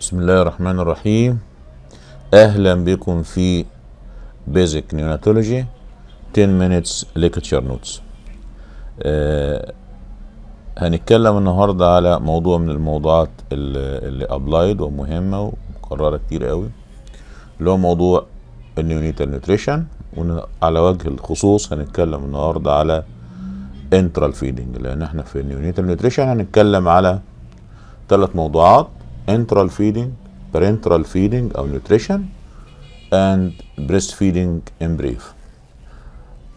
بسم الله الرحمن الرحيم اهلا بكم في بيزك نيوناتولوجي 10 minutes lecture notes آه هنتكلم النهارده على موضوع من الموضوعات اللي ابلايد ومهمه ومكرره كتير قوي اللي هو موضوع النيونيتال نيوتريشن وعلى وجه الخصوص هنتكلم النهارده على انترال فيدنج لان احنا في النيونيتال نيوتريشن هنتكلم على ثلاث موضوعات انترال فيدنج برنترال فيدنج او nutrition and breastfeeding in brief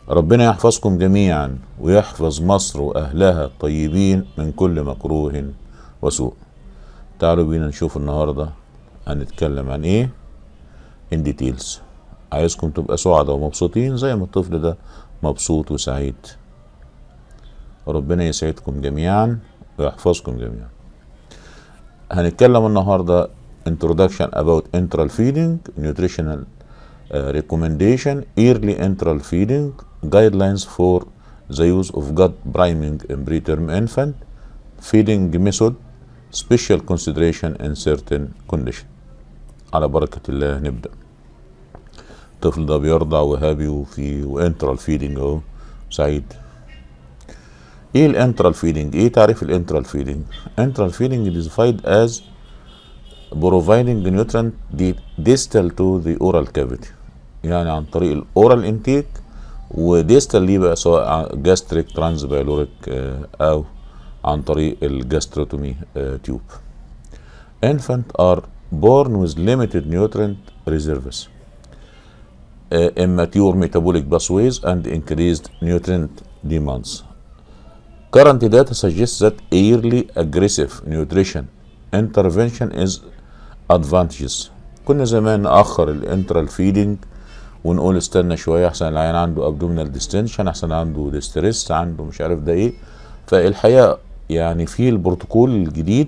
ربنا يحفظكم جميعا ويحفظ مصر واهلها الطيبين من كل مكروه وسوء تعالوا بينا نشوف النهارده هنتكلم عن ايه ان ديتيلز عايزكم تبقى سعداء ومبسوطين زي ما الطفل ده مبسوط وسعيد ربنا يسعدكم جميعا ويحفظكم جميعا هنتكلم النهارده introduction about enteral feeding nutritional uh, recommendation early enteral feeding guidelines for the use of gut priming in preterm infant feeding method special consideration in certain condition على بركة الله نبدأ الطفل ده بيرضع وهابي وفي وانترال فيدنج اهو سعيد ايه الانترال فيدنج ايه تعريف الانترال فيدنج انترال فيدنج ديفايد از providing nutrient ديستال تو ذا اورال كافيتي يعني عن طريق الاورال انتيك وديستال ليه بقى سواء جاستريك آه، ترانسبيلوريك او عن طريق الجاستروتومي آه، تيوب infant are born with limited nutrient reserves آه، immature metabolic pathways and increased nutrient demands Current data suggests that early aggressive nutrition intervention is advantageous. كنا زمان نأخر الانترال فيدنج ونقول استنى شوية أحسن العيان عنده abdominal distension أحسن عنده ديستريس عنده مش عارف ده إيه فالحقيقة يعني في البروتوكول الجديد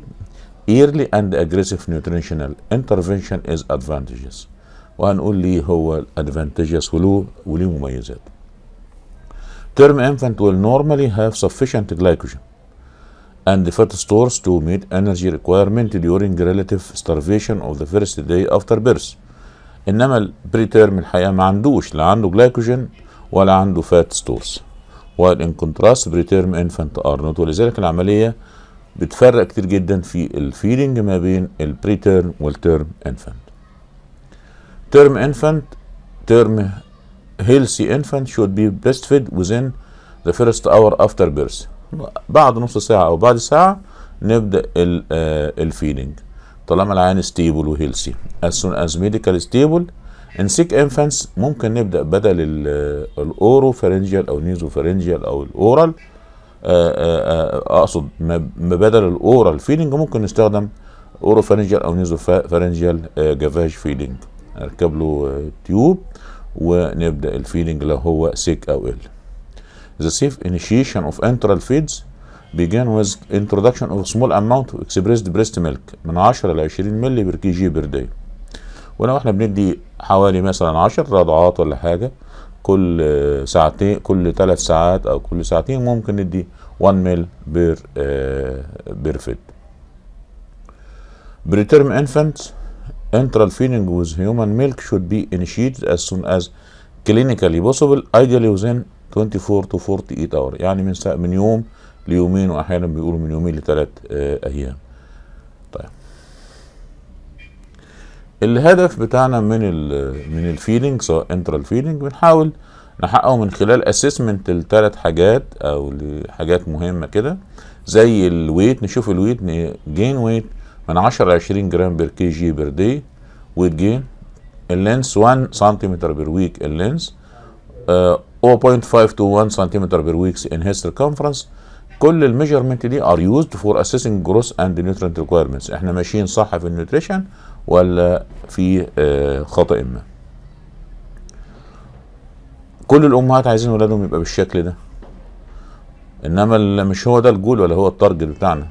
early and aggressive nutritional intervention is advantageous وهنقول ليه هو advantageous وله وليه مميزات term infant will normally have sufficient glycogen and fat stores to meet energy requirement during relative starvation of the first day after birth انما البريترم الحقيقه ما عندوش لا عنده جلايكوجين ولا عنده فات ستورز وان in contrast انفنت ارنوت ولذلك العمليه بتفرق كتير جدا في الفيلينج ما بين البريترم والترم انفنت ترم انفنت ترم healthy infant should be breastfed within the first hour after birth بعد نص ساعة أو بعد ساعة نبدأ الفيدنج آه، طالما العيان ستيبل وهيلسي as soon as medical stable in sick infants ممكن نبدأ بدل آه، الأورو فرنجيال أو نيزو فرنجيال أو الأورال آه، أقصد ما بدل الأورال فيدنج ممكن نستخدم أورو فرنجيال أو نيزو فرنجيال جافاج فيدنج أركب له تيوب ونبدأ الفيلينج لو هو سيك أو ال The safe initiation of enteral feeds began with introduction of small amount of expressed breast milk من 10 ل 20 مللي بير كي جي بير داي ولو احنا بندي حوالي مثلا 10 رضعات ولا حاجة كل ساعتين كل ثلاث ساعات او كل ساعتين ممكن ندي 1 مل بير بير فيد بريتيرم انفانتس Enteral feeding with human milk should be initiated as soon as clinically possible ideally within 24 to 48 hours يعني من من يوم ليومين واحيانا بيقولوا من يومين لثلاث آه، ايام طيب الهدف بتاعنا من ال من الفيدنج سواء انترال فيلينج بنحاول نحققه من خلال اسسمنت لثلاث حاجات او لحاجات مهمه كده زي الويت نشوف الويت جين ويت من 10 ل 20 جرام بير كي جي بير دي ويت جين اللينس 1 سنتيمتر بير ويك اللينس او 0.5 تو 1 سنتيمتر بير ويكس ان هيز كونفرنس كل الميجرمنت دي ار يوزد فور اسيسنج جروث اند نيوترنت ريكويرمنتس احنا ماشيين صح في النيوتريشن ولا في آه، خطا ما كل الامهات عايزين ولادهم يبقى بالشكل ده انما مش هو ده الجول ولا هو التارجت بتاعنا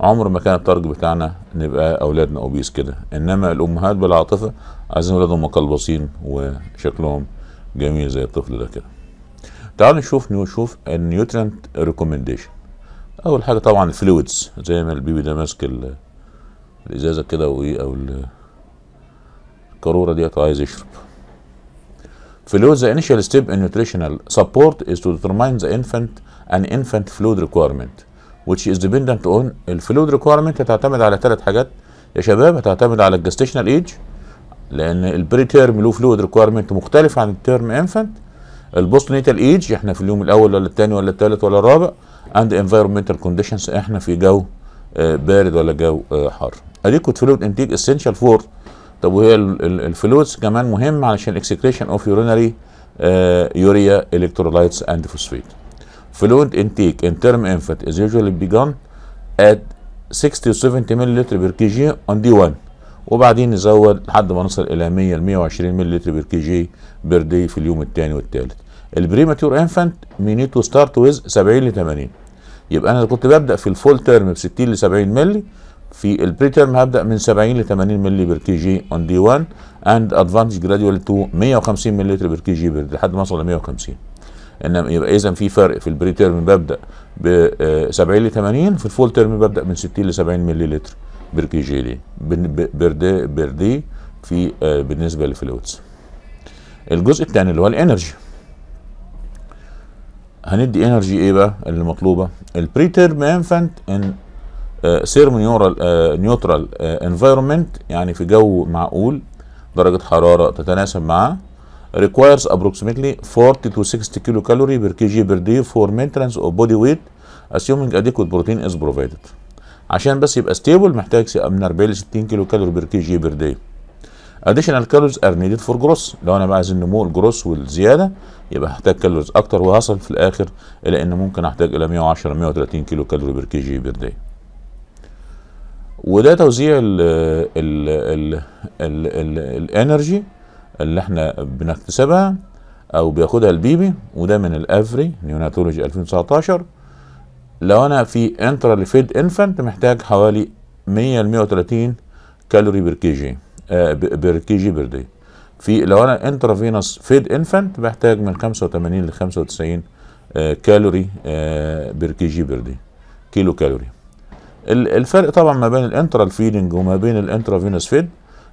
عمر ما كان التارجت بتاعنا نبقى اولادنا اوبيس كده انما الامهات بالعاطفه عايزين اولادهم مقلبصين وشكلهم جميل زي الطفل ده كده تعالوا نشوف نشوف النيوترنت ريكومنديشن اول حاجه طبعا الفلويدز زي ما البيبي ده ماسك الازازه كده وايه او القاروره ديت عايز يشرب فلويدز the initial step in nutritional support is to determine the infant انفنت infant fluid requirement which is dependent on الفلويد ريكويرمنت هتعتمد على ثلاث حاجات يا شباب هتعتمد على الجستيشنال ايج لان البري تيرم له فلويد ريكويرمنت مختلف عن التيرم انفنت البوست نيتال ايج احنا في اليوم الاول ولا الثاني ولا الثالث ولا الرابع اند انفايرمنتال كونديشنز احنا في جو آه، بارد ولا جو حار اديكوت فلويد انتيك اسينشال فور طب وهي الفلويدز كمان مهم علشان اكسكريشن اوف يورينري يوريا الكترولايتس اند فوسفيت fluid intake in term infant is usually begun at 60 to 70 ملل كي جي on D1 وبعدين نزود لحد ما نصل الى 100 ل 120 ملل كي جي بر دي في اليوم الثاني والثالث البريماتور انفانت مي نيد تو ستارت ويز 70 ل 80 يبقى انا كنت ببدا في الفول تيرم ب 60 ل 70 مللي في البري تيرم هبدا من 70 ل 80 مللي بير كي جي اون دي 1 اند ادفانتج جراديوال تو 150 مللي بير كي جي لحد ما اوصل ل 150 انما يبقى اذا في فرق في البري تيرم ببدا ب 70 آه، ل 80 في الفول تيرم ببدا من 60 ل 70 ملي لتر بركيجيلي بردي بردي في آه، بالنسبه للفلويدز الجزء الثاني اللي هو الانرجي هندي انرجي ايه بقى اللي مطلوبه البري تيرم انفنت ان آه، سيرمونيورال نيوترال انفايرمنت يعني في جو معقول درجه حراره تتناسب مع requires approximately 40 to 60 kilocalories per kg per day for maintenance of body weight assuming adequate protein is provided. عشان بس يبقى ستيبل محتاج من 40 ل 60 كيلو كالوري بير كي جي بير داي. Additional calories are needed for growth. لو انا عايز النمو الجروس والزياده يبقى هحتاج كالوريز اكتر وهصل في الاخر الى ان ممكن احتاج الى 110 130 كيلو كالوري بير كي جي بير داي. وده توزيع ال ال ال ال الانرجي ال ال ال ال ال اللي احنا بنكتسبها او بياخدها البيبي وده من الافري نيوناتولوجي 2019 لو انا في انترا فيد انفنت محتاج حوالي 100 ل 130 كالوري بير كي جي آه، بير كي جي بير دي في لو انا انترا فينوس فيد انفنت بحتاج من 85 ل 95 آه، كالوري آه، بير كي جي بير دي كيلو كالوري الفرق طبعا ما بين الانترا فيدنج وما بين الانترا فينوس فيد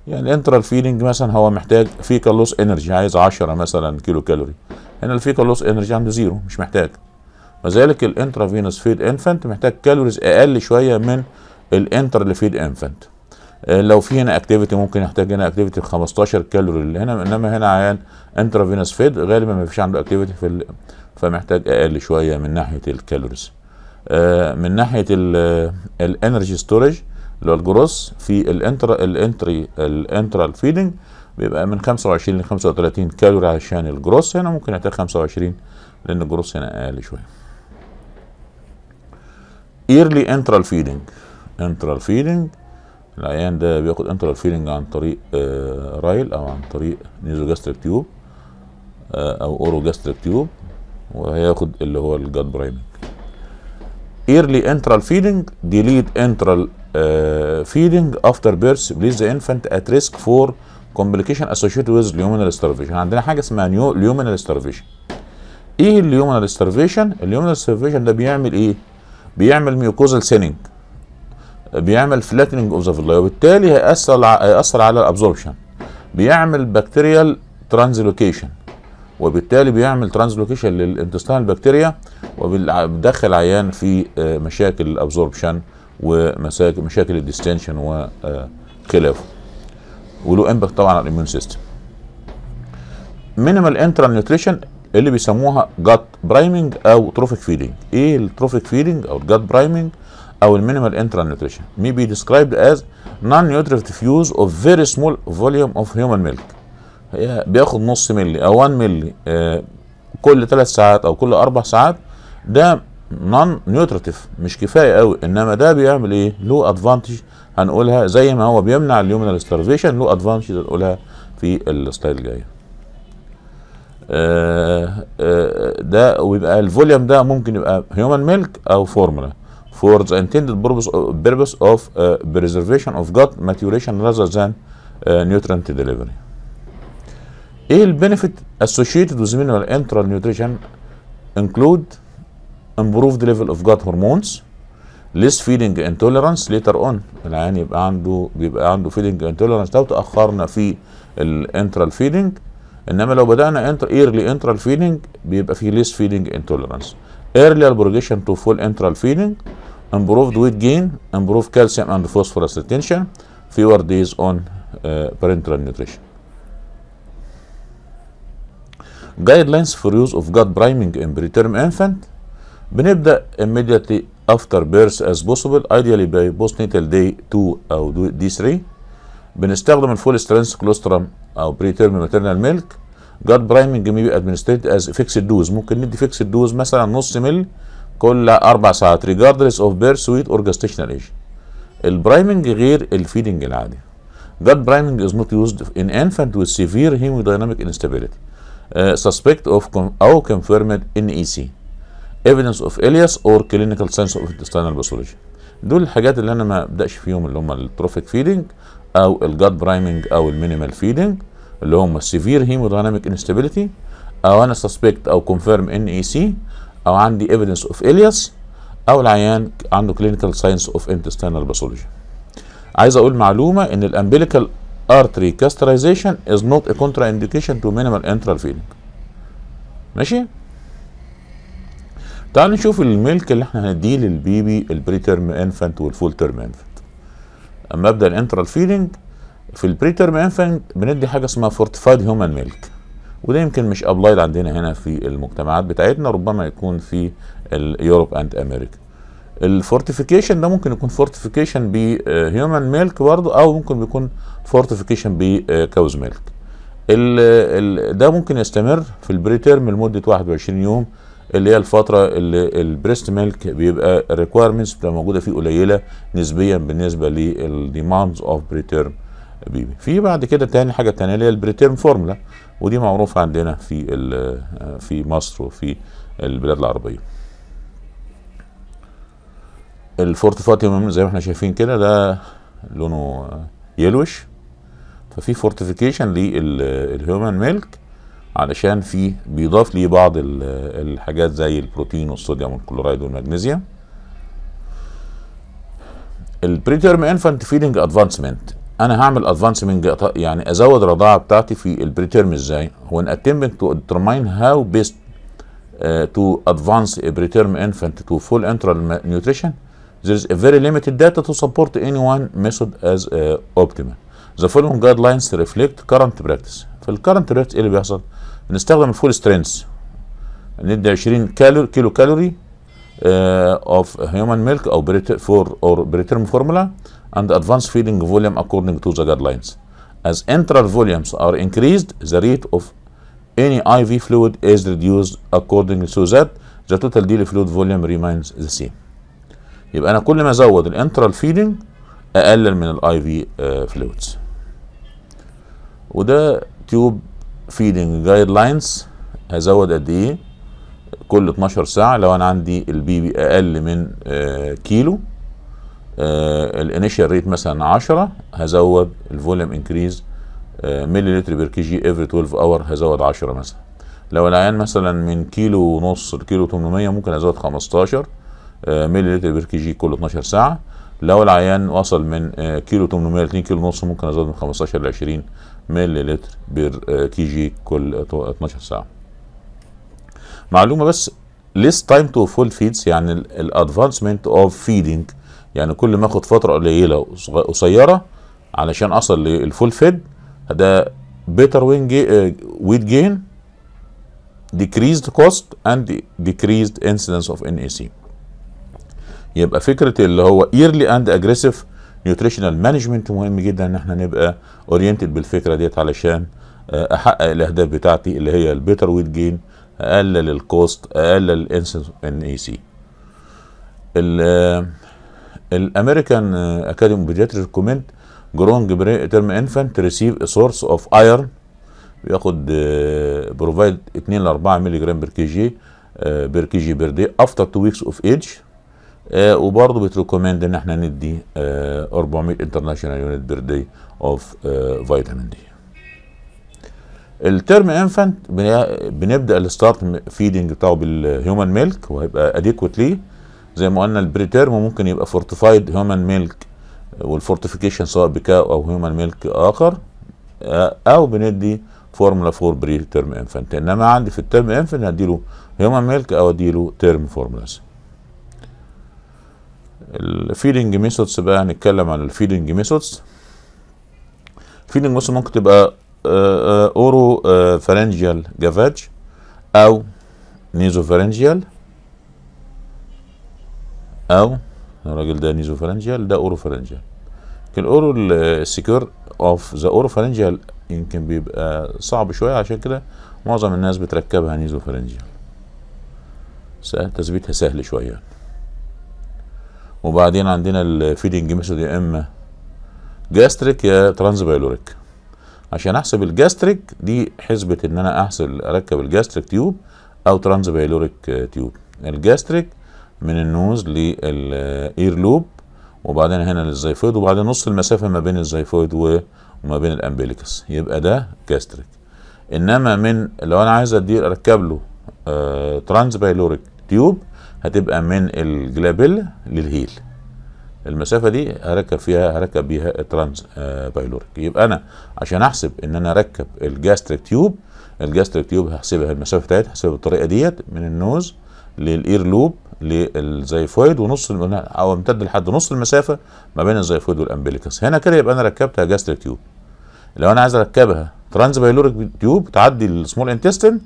يعني الانترال فيدنج مثلا هو محتاج فيكال لوس انرجي عايز 10 مثلا كيلو كالوري هنا الفيكال لوس انرجي عنده زيرو مش محتاج وذلك الانترا فينوس فيد انفنت محتاج كالوريز اقل شويه من الانتر فيد انفنت لو في هنا اكتيفيتي ممكن يحتاج هنا اكتيفيتي 15 كالوري اللي هنا انما هنا عيان فينوس فيد غالبا ما فيش عنده اكتيفيتي في فمحتاج اقل شويه من ناحيه الكالوريز آه، من ناحيه الانرجي آه، ستورج اللي هو الجروس في الانترا الانتري الانترال فيدنج بيبقى من 25 ل 35 كالوري عشان الجروس هنا ممكن يعتبر 25 لان الجروس هنا اقل شويه ايرلي انترال فيدنج انترال فيدنج العيان ده بياخد انترال فيدنج عن طريق آه رايل او عن طريق نيزو جاستريك تيوب آه او اورو جاستريك تيوب وهياخد اللي هو الجاد برايمنج ايرلي انترال فيدنج ديليت انترال آه، feeding after birth leaves the infant at risk for complication associated with luminal starvation عندنا حاجه اسمها نيو luminal starvation ايه اليومنال starvation اليومنال starvation ده بيعمل ايه بيعمل ميوكوزال سيننج بيعمل فلاتننج اوف ذا فيلاي وبالتالي هيأثر على absorption بيعمل بكتيريال ترانزلوكيشن وبالتالي بيعمل ترانزلوكيشن للانتستان البكتيريا وبدخل عيان في آه، مشاكل absorption ومشاكل الديستنشن وخلافه وله امباكت طبعا على الاميون سيستم مينيمال انترا نيوتريشن اللي بيسموها جات برايمنج او تروفيك فيدنج ايه التروفيك فيدنج او الجات برايمنج او المينيمال انترا نيوتريشن مي بي ديسكرايبد از نون نيوتريتيف يوز اوف فيري سمول فوليوم اوف هيومن ميلك بياخد نص ملي او 1 ملي آه كل ثلاث ساعات او كل اربع ساعات ده نون نيوتراتيف مش كفايه قوي انما ده بيعمل ايه؟ له ادفانتج هنقولها زي ما هو بيمنع اليومينال ستارفيشن له ادفانتج هنقولها في السلايد الجايه. آه، آه، ده ويبقى الفوليوم ده ممكن يبقى هيومن ميلك او فورمولا for the intended purpose of, آه، preservation of gut maturation rather than nutrient delivery. ايه البنفيت associated with mineral enteral nutrition include improved level of gut hormones less feeding intolerance later on العيان يبقى عنده بيبقى عنده feeding intolerance لو تأخرنا في الانترال feeding انما لو بدأنا انتر early انترال feeding بيبقى في less feeding intolerance early progression to full intral feeding improved weight gain improved calcium and phosphorus retention fewer days on uh, parenteral nutrition guidelines for use of gut priming in preterm infant بنبدا immediately after birth as possible ideally by postnatal day 2 او دي 3 بنستخدم الفول strength colostrum او بري تيرم ماتيرنال ميلك جاد برايمنج مي بي ادمنستريت از فيكسد دوز ممكن ندي fixed dose مثلا نص مل كل اربع ساعات ريجاردلس اوف بيرث ويت اور جاستيشنال ايج البرايمنج غير الفيدنج العادي That priming is not used in infant with severe hemodynamic instability, uh, suspect of com- or confirmed NEC. ايفيدنس اوف الياس اور كلينيكال ساينس اوف انتستينال باثولوجي دول الحاجات اللي انا ما ابداش فيهم اللي هم التروفيك فيدنج او الجاد برايمنج او المينيمال فيدنج اللي هم السيفير هيمودايناميك انستابيليتي او انا سسبكت او كونفيرم ان اي سي او عندي ايفيدنس اوف الياس او العيان عنده كلينيكال ساينس اوف انتستينال باثولوجي عايز اقول معلومه ان الامبليكال كاسترايزيشن از نوت ا كونترا انديكيشن تو مينيمال انترال فيدنج ماشي تعالوا نشوف الملك اللي احنا هنديه للبيبي البري تيرم انفنت والفول تيرم انفنت اما ابدا الانترال فيدنج في البري تيرم انفنت بندي حاجه اسمها فورتيفايد هيومن ميلك وده يمكن مش ابلايد عندنا هنا في المجتمعات بتاعتنا ربما يكون في اليوروب اند امريكا الفورتيفيكيشن ده ممكن يكون فورتيفيكيشن بهيومن ميلك برضه او ممكن بيكون فورتيفيكيشن بكوز ميلك ده ممكن يستمر في البريتيرم لمده 21 يوم اللي هي الفتره اللي البريست ميلك بيبقى الريكويرمنتس بتبقى موجوده فيه قليله نسبيا بالنسبه للديماندز اوف بريتيرم بيبي في بعد كده تاني حاجه تانية اللي هي البريتيرم فورمولا ودي معروفه عندنا في في مصر وفي البلاد العربيه الفورتيفاتيوم زي ما احنا شايفين كده ده لونه يلوش ففي فورتيفيكيشن للهيومن ميلك علشان فيه بيضاف ليه بعض الحاجات زي البروتين والصوديوم والكلورايد والمغنيسيوم البريتيرم انفانت فيدنج ادفانسمنت انا هعمل ادفانسمنت يعني ازود الرضاعه بتاعتي في البريتيرم ازاي هو ان اتمبت تو ديترماين هاو بيست تو ادفانس بريتيرم انفانت تو فول انترال نيوتريشن ذير از ا فيري limited داتا تو سبورت اني one ميثود از uh, ذا the following guidelines reflect current practice في الكرنت ريت ايه اللي بيحصل؟ بنستخدم الفول سترينث ندي 20 كالوري كيلو كالوري اوف هيومن ميلك او فور اور بريترم فورمولا and advanced feeding volume according to the guidelines. As enteral volumes are increased, the rate of any IV fluid is reduced according to that the total daily fluid volume remains the same. يبقى أنا كل ما أزود الانترال فيدنج أقلل من الاي في فلويدز. وده تيوب فيدنج جايد لاينز هزود قد ايه كل 12 ساعه لو انا عندي البيبي اقل من آه كيلو آه الانيشال ريت مثلا 10 هزود الفوليوم انكريز ملي لتر بير كي جي افري 12 اور هزود 10 مثلا لو العيان مثلا من كيلو ونص لكيلو 800 ممكن ازود 15 ملي لتر بير كي جي كل 12 ساعه لو العيان وصل من آه، كيلو 800 ل 2 كيلو ونص ممكن ازود من 15 ل 20 ملي لتر بير آه، كي جي كل 12 ساعه معلومه بس ليس تايم تو فول فيدز يعني الادفانسمنت اوف فيدنج يعني كل ما اخد فتره قليله قصيره علشان اصل للفول فيد ده بيتر ويت جين decreased cost and decreased incidence of NAC يبقى فكرة اللي هو ايرلي and aggressive نيوتريشنال مانجمنت مهم جدا ان احنا نبقى اورينتد بالفكره ديت علشان آه، احقق الاهداف بتاعتي اللي هي البيتر ويت جين اقلل الكوست اقلل الانسنس ان اي سي الامريكان اكاديمي بيدياتري ريكومند جرونج تيرم انفنت ريسيف سورس اوف ايرن بياخد بروفايد 2 ل 4 مللي جرام بير كي جي بير كي جي بير دي افتر 2 ويكس اوف ايدج آه وبرضه بتريكومند ان احنا ندي آه 400 انترناشونال يونت بير داي اوف فيتامين دي الترم انفنت بنبدا الستارت فيدنج بتاعه بالهيومن ميلك وهيبقى اديكوت ليه زي ما قلنا البريتيرم ممكن يبقى فورتيفايد هيومن ميلك والفورتيفيكيشن سواء بكاو او هيومن ميلك اخر آه، او بندي فورمولا فور بري انفنت انما عندي في الترم انفنت هديله هيومن ميلك او اديله تيرم فورمولاز الفيدنج ميثودز بقى هنتكلم عن الفيدنج ميثودز الفيدنج ميثودز ممكن تبقى اورو فارنجيال جافاج او نيزو فارنجيال او الراجل ده نيزو فارنجيال ده اورو فارنجيال الاورو السكيور اوف ذا اورو فارنجيال يمكن بيبقى صعب شويه عشان كده معظم الناس بتركبها نيزو فارنجيال تثبيتها سهل شويه وبعدين عندنا الفيدنج ميثود يا اما جاستريك يا ترانس بايلوريك عشان احسب الجاستريك دي حسبه ان انا احسب اركب الجاستريك تيوب او ترانس بايلوريك تيوب الجاستريك من النوز للاير لوب وبعدين هنا للزيفويد وبعدين نص المسافه ما بين الزيفويد وما بين الامبليكس يبقى ده جاستريك انما من لو انا عايز ادير اركب له ترانس ترانز بايلوريك تيوب هتبقى من الجلابيلا للهيل المسافه دي هركب فيها هركب بيها الترانس بايلوريك يبقى انا عشان احسب ان انا اركب الجاستريك تيوب الجاستريك تيوب هحسبها المسافه بتاعتها هحسبها بالطريقه ديت من النوز للاير لوب للزيفويد ونص او امتد لحد نص المسافه ما بين الزيفويد والامبليكس هنا كده يبقى انا ركبتها جاستريك تيوب لو انا عايز اركبها ترانس بايلوريك تيوب تعدي السمول انتستين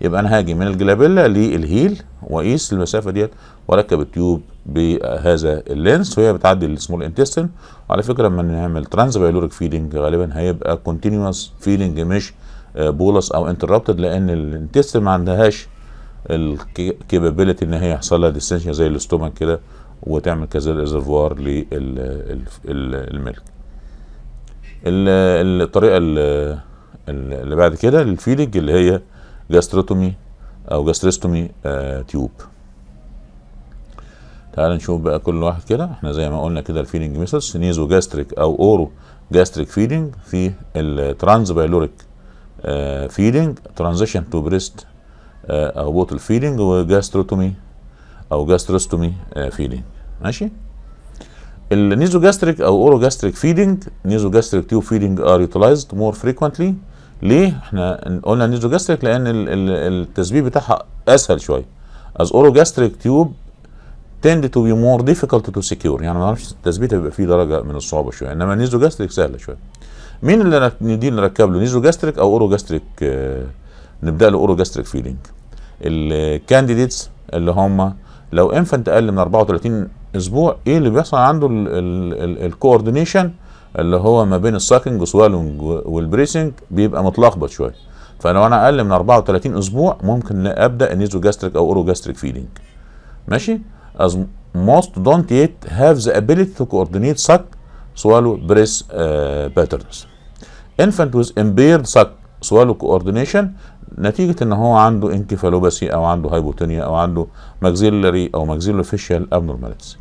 يبقى انا هاجي من الجلابيلا للهيل واقيس المسافه ديت واركب التيوب بهذا اللينس وهي بتعدي السمول انتستين وعلى فكره لما نعمل ترانس بايلوريك فيدنج غالبا هيبقى كونتينوس فيدنج مش بولس آه، او انتربتد لان الانتستين ما عندهاش الكابابيلتي ان هي يحصل لها ديستنشن زي الاستومك كده وتعمل كذا ريزرفوار للملك الطريقه اللي بعد كده الفيدنج اللي هي جاستروتومي او جاستريستومي آه تيوب تعال نشوف بقى كل واحد كده احنا زي ما قلنا كده الفيدنج ميثودز نيزو جاستريك او اورو جاستريك فيدنج في الترانز بايلوريك فيدنج ترانزيشن تو بريست او بوتل فيدنج وجاستروتومي او جاستروستومي فيدنج آه، ماشي جاستريك او اورو جاستريك فيدنج جاستريك تيوب فيدنج ار يوتيلايزد مور فريكوينتلي ليه احنا قلنا جاستريك لان التسبيب بتاعها اسهل شويه از اوروجاستريك تيوب تند تو بي مور ديفيكولت تو سكيور يعني ما نعرفش التثبيت هيبقى فيه درجه من الصعوبه شويه انما جاستريك سهله شويه مين اللي ندي نركب له نيزو جاستريك او اوروجاستريك آه، جاستريك نبدا له اوروجاستريك فيلينج الكانديديتس اللي هم لو انفنت اقل من 34 اسبوع ايه اللي بيحصل عنده الكوردينيشن ال ال ال اللي هو ما بين الساكنج سوالونج والبريسنج بيبقى متلخبط شويه فلو انا اقل من 34 اسبوع ممكن ابدا انيزو جاستريك او اورو جاستريك فيدنج ماشي از موست دونت يت هاف ذا ability تو كوردينيت ساك سوالو بريس باترنز انفنت ويز امبيرد ساك سوالو كوردينيشن نتيجة ان هو عنده انكفالوباسي او عنده هايبوتينيا او عنده ماكزيلري او ماكسيلوفيشال ابنورماليتي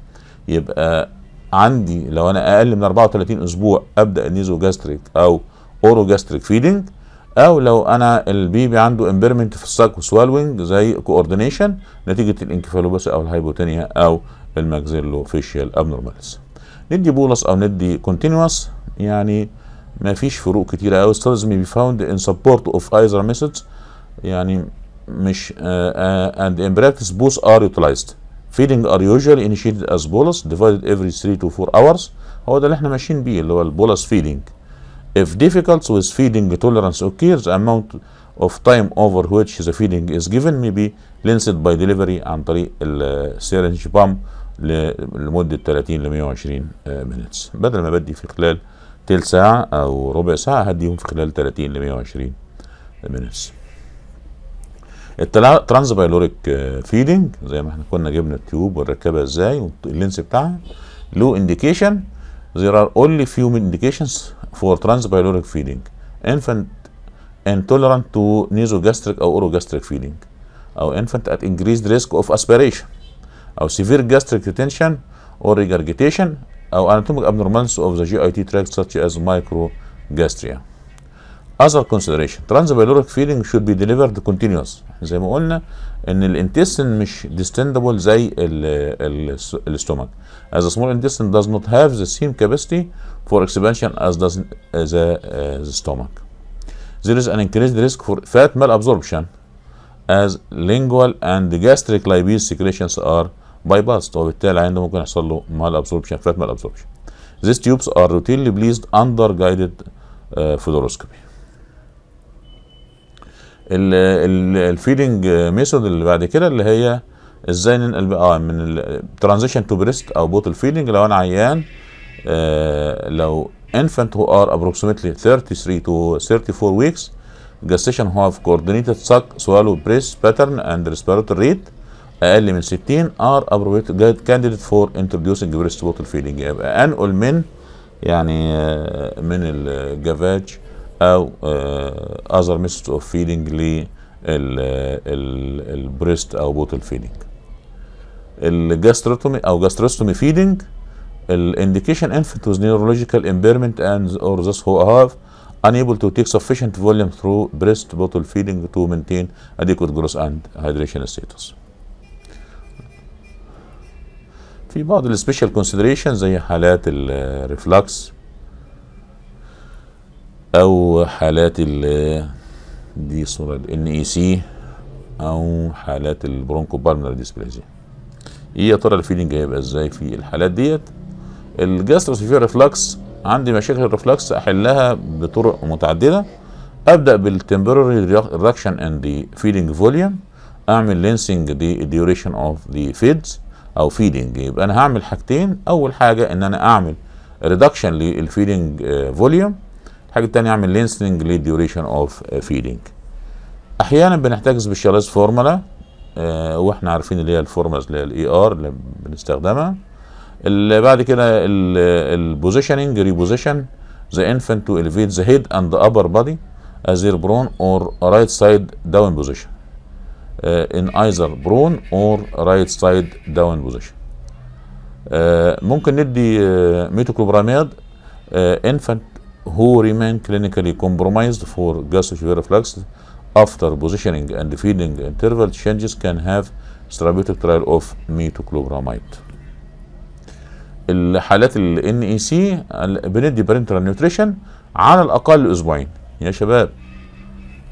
يبقى عندي لو انا اقل من 34 اسبوع ابدا النيزو جاستريك او اورو جاستريك فيدنج او لو انا البيبي عنده امبيرمنت في الساك وسوالوينج زي كوردينيشن نتيجه الانكفالوباس او الهايبوتينيا او الماكسيلو فيشيال ابنورماليز ندي بولس او ندي كونتينوس يعني ما فيش فروق كتيره او ستارز مي بي فاوند ان سبورت اوف ايزر ميثودز يعني مش اند ان براكتس بوث ار يوتيلايزد feeding are usually initiated as bolus divided every 3 to 4 hours هو ده اللي احنا ماشيين بيه اللي هو البولس feeding if difficult with feeding tolerance occurs amount of time over which the feeding is given may be lensed by delivery عن طريق السيرنج بام لمدة 30 ل 120 minutes بدل ما بدي في خلال تلت ساعة أو ربع ساعة هديهم في خلال 30 ل 120 minutes الترانز بايلوريك فيدنج زي ما احنا كنا جبنا التيوب ونركبها ازاي واللينس بتاعها له انديكيشن there are only few indications for trans pyloric feeding infant intolerant to nasogastric او orogastric feeding او infant at increased risk of aspiration او severe gastric retention or regurgitation او anatomic abnormalities of the GIT tract such as microgastria other consideration transbyloric feeding should be delivered continuous زي ما قلنا ان الانتستين مش distendable زي الاستومك as the small intestine does not have the same capacity for expansion as does uh, the, uh, the stomach there is an increased risk for fat malabsorption as lingual and gastric lipase secretions are bypassed وبالتالي عنده ممكن يحصل له malabsorption fat malabsorption these tubes are routinely placed under guided uh, fluoroscopy الفيدنج ميثود اللي بعد كده اللي هي ازاي ننقل بقى اه من ترانزيشن تو بريست او بوتل فيدنج لو انا عيان آه لو infant who are approximately 33 to 34 weeks gestation who have coordinated suck swallow breast pattern and respiratory rate اقل من 60 are appropriate candidate for introducing breast bottle feeding يبقى انقل من يعني من الجافاج او اذر ميثودز اوف فيدنج للبريست او بوتل فيدنج الجاستروتومي او جاستروستومي فيدنج الانديكيشن infant with neurological impairment and or those who have unable to take sufficient volume through breast bottle feeding to maintain adequate growth and hydration status. في بعض السبيشال كونسيدريشن زي حالات الريفلكس او حالات ال دي صوره ان اي سي او حالات البرونكو بالمنر ديسبلازيا ايه يا ترى الفيلنج هيبقى ازاي في الحالات ديت الجاسترو سيفير ريفلكس عندي مشاكل الريفلكس احلها بطرق متعدده ابدا بالتمبرري ريدكشن اند ذا فيدنج فوليوم اعمل لينسنج دي ديوريشن اوف ذا فيدز او فيدنج يبقى انا هعمل حاجتين اول حاجه ان انا اعمل ريدكشن للفيدنج فوليوم الحاجه التانية اعمل لينسنج لديوريشن اوف فيدنج احيانا بنحتجز بالشاليز فورمولا آه واحنا عارفين اللي هي الفورمولا اللي هي الاي ار e اللي بنستخدمها اللي بعد كده البوزيشننج ريبوزيشن ذا انفنت تو الفيت ذا هيد اند ابر بادي ازير برون اور رايت سايد داون بوزيشن ان ايزر برون اور رايت سايد داون بوزيشن ممكن ندي uh, ميتوكلوبراميد uh, who remain clinically compromised for gastric reflux after positioning and feeding interval changes can have therapeutic trial of metoclopramide. الحالات ال NEC بندي parenteral nutrition على الأقل أسبوعين يا شباب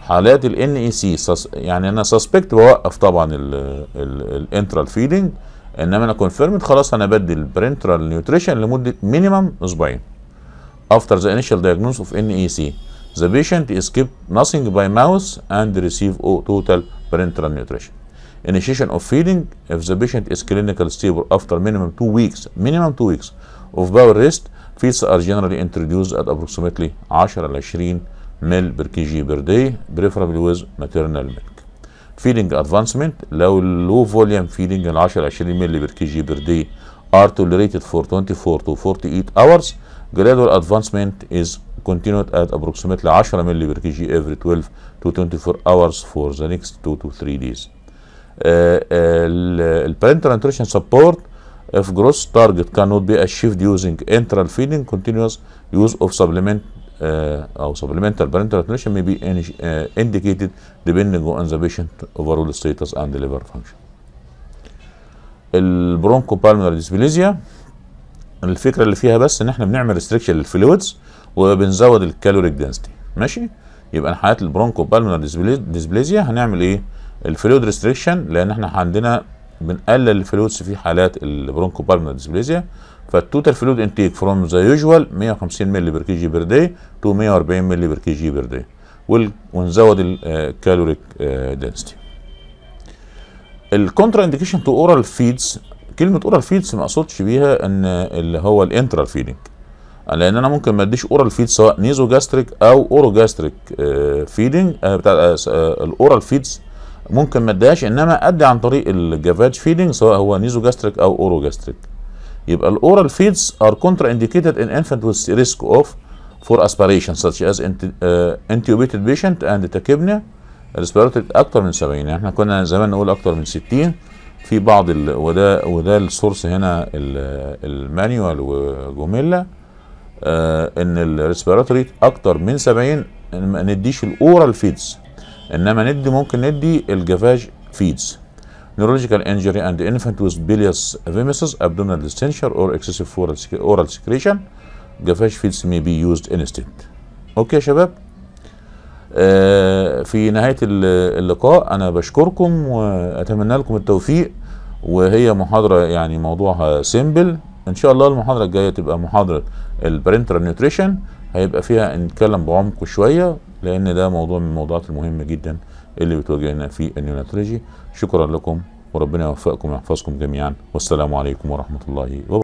حالات ال NEC يعني أنا suspect بوقف طبعا ال الانترال feeding انما انا كونفيرمد خلاص انا بدي parenteral nutrition لمده مينيمم اسبوعين after the initial diagnosis of NEC. The patient is kept nothing by mouth and receive total parenteral nutrition. Initiation of feeding, if the patient is clinically stable after minimum two weeks, minimum two weeks of bowel rest, feeds are generally introduced at approximately 10 ml per kg per day, preferably with maternal milk. Feeding advancement, low low volume feeding 10 إلى ml per kg per day are tolerated for 24 to 48 hours, Gradual advancement is continued at approximately 10 ml per kg every 12 to 24 hours for the next 2 to 3 days. Uh, uh, uh nutrition support if growth target cannot be achieved using enteral feeding continuous use of supplement uh, or supplemental parental nutrition may be in, uh, indicated depending on the patient overall status and liver function. البرونكو بالمنر ديسبليزيا الفكره اللي فيها بس ان احنا بنعمل ريستريكشن للفلويدز وبنزود الكالوريك دنسيتي ماشي يبقى حالات البرونكو بالمونر ديسبليزيا هنعمل ايه الفلويد ريستريكشن لان احنا عندنا بنقلل الفلويدز في حالات البرونكو بالمونر ديسبليزيا فالتوتال فلويد انتيك فروم ذا يوجوال 150 مللي بير كي جي بير دي تو 140 مللي بير كي جي بير دي ونزود الكالوريك دنسيتي الكونترا انديكيشن تو اورال فيدز كلمه اورال فيدز ما اقصدش بيها ان اللي هو الانترال فيدنج لان انا ممكن ما اديش اورال فيد سواء نيزو جاستريك او اورو جاستريك فيدنج بتاع الاورال آه، آه، فيدز ممكن ما اديهاش انما ادي عن طريق الجافاج فيدنج سواء هو نيزو جاستريك او اورو جاستريك يبقى الاورال فيدز ار كونترا انديكيتد ان انفنت with ريسك اوف فور اسبيريشن such as آه، intubated patient and tachypnea respirated اكتر من 70 يعني احنا كنا زمان نقول اكتر من 60 في بعض ال... وده وده السورس هنا المانيوال وجوميلا آه ان الريسبيراتوري اكتر من 70 ما نديش الاورال فيدز انما ندي ممكن ندي الجافاج فيدز neurological injury and infant with bilious فيمسز abdominal distension or excessive oral secretion جافاج فيدز may be used instead اوكي يا شباب في نهاية اللقاء أنا بشكركم وأتمنى لكم التوفيق وهي محاضرة يعني موضوعها سيمبل إن شاء الله المحاضرة الجاية تبقى محاضرة البرينتر نيوتريشن هيبقى فيها نتكلم بعمق شوية لأن ده موضوع من الموضوعات المهمة جدا اللي بتواجهنا في النيوناتولوجي شكرا لكم وربنا يوفقكم ويحفظكم جميعا والسلام عليكم ورحمة الله وبركاته